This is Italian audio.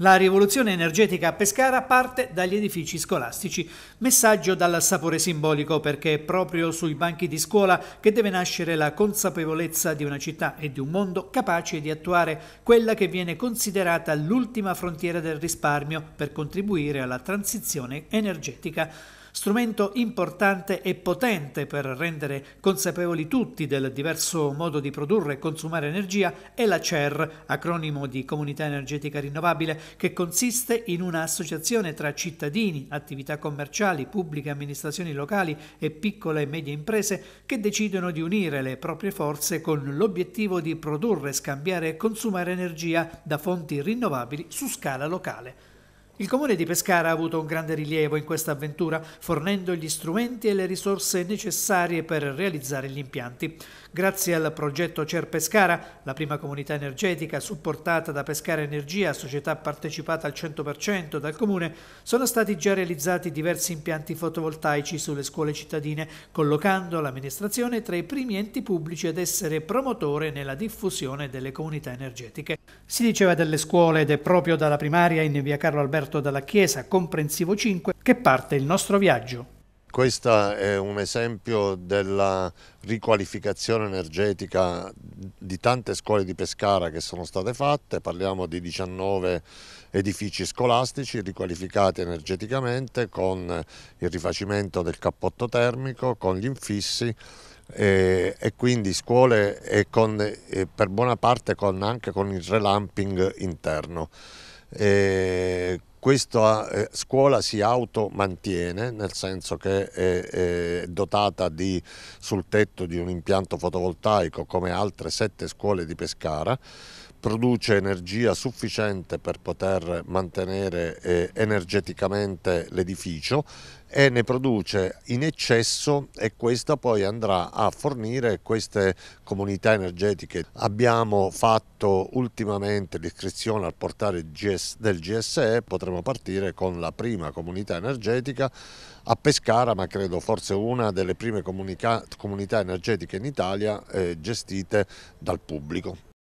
La rivoluzione energetica a Pescara parte dagli edifici scolastici. Messaggio dal sapore simbolico perché è proprio sui banchi di scuola che deve nascere la consapevolezza di una città e di un mondo capace di attuare quella che viene considerata l'ultima frontiera del risparmio per contribuire alla transizione energetica strumento importante e potente per rendere consapevoli tutti del diverso modo di produrre e consumare energia, è la CER, acronimo di Comunità Energetica Rinnovabile, che consiste in un'associazione tra cittadini, attività commerciali, pubbliche amministrazioni locali e piccole e medie imprese che decidono di unire le proprie forze con l'obiettivo di produrre, scambiare e consumare energia da fonti rinnovabili su scala locale. Il comune di Pescara ha avuto un grande rilievo in questa avventura, fornendo gli strumenti e le risorse necessarie per realizzare gli impianti. Grazie al progetto CER Pescara, la prima comunità energetica supportata da Pescara Energia, società partecipata al 100% dal comune, sono stati già realizzati diversi impianti fotovoltaici sulle scuole cittadine, collocando l'amministrazione tra i primi enti pubblici ad essere promotore nella diffusione delle comunità energetiche. Si diceva delle scuole ed è proprio dalla primaria in via Carlo Alberto dalla Chiesa, comprensivo 5, che parte il nostro viaggio. Questo è un esempio della riqualificazione energetica di tante scuole di Pescara che sono state fatte, parliamo di 19 edifici scolastici riqualificati energeticamente con il rifacimento del cappotto termico, con gli infissi e, e quindi scuole e con, e per buona parte con, anche con il relamping interno. E questa eh, scuola si automantiene, nel senso che è, è dotata di, sul tetto di un impianto fotovoltaico come altre sette scuole di Pescara, produce energia sufficiente per poter mantenere eh, energeticamente l'edificio e ne produce in eccesso e questa poi andrà a fornire queste comunità energetiche. Abbiamo fatto ultimamente l'iscrizione al portale GS, del GSE, potremo partire con la prima comunità energetica a Pescara, ma credo forse una delle prime comunità energetiche in Italia eh, gestite dal pubblico.